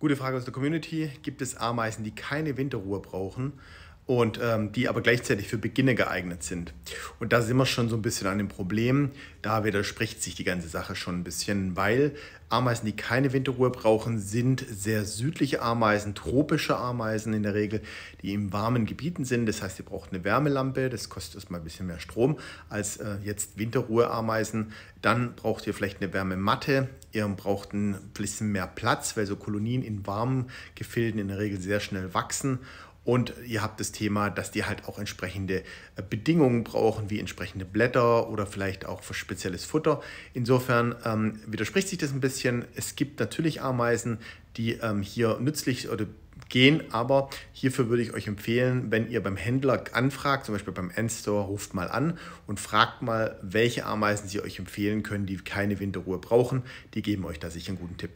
Gute Frage aus der Community. Gibt es Ameisen, die keine Winterruhe brauchen? und ähm, die aber gleichzeitig für Beginner geeignet sind. Und da sind wir schon so ein bisschen an dem Problem. Da widerspricht sich die ganze Sache schon ein bisschen, weil Ameisen, die keine Winterruhe brauchen, sind sehr südliche Ameisen, tropische Ameisen in der Regel, die in warmen Gebieten sind. Das heißt, ihr braucht eine Wärmelampe, das kostet erstmal ein bisschen mehr Strom als äh, jetzt Winterruhe-Ameisen. Dann braucht ihr vielleicht eine Wärmematte, ihr braucht ein bisschen mehr Platz, weil so Kolonien in warmen Gefilden in der Regel sehr schnell wachsen und ihr habt das Thema, dass die halt auch entsprechende äh, Bedingungen brauchen, wie entsprechende Blätter oder vielleicht auch für spezielles Futter. Insofern ähm, widerspricht sich das ein bisschen. Es gibt natürlich Ameisen, die ähm, hier nützlich oder gehen. Aber hierfür würde ich euch empfehlen, wenn ihr beim Händler anfragt, zum Beispiel beim Endstore, ruft mal an und fragt mal, welche Ameisen sie euch empfehlen können, die keine Winterruhe brauchen. Die geben euch da sicher einen guten Tipp.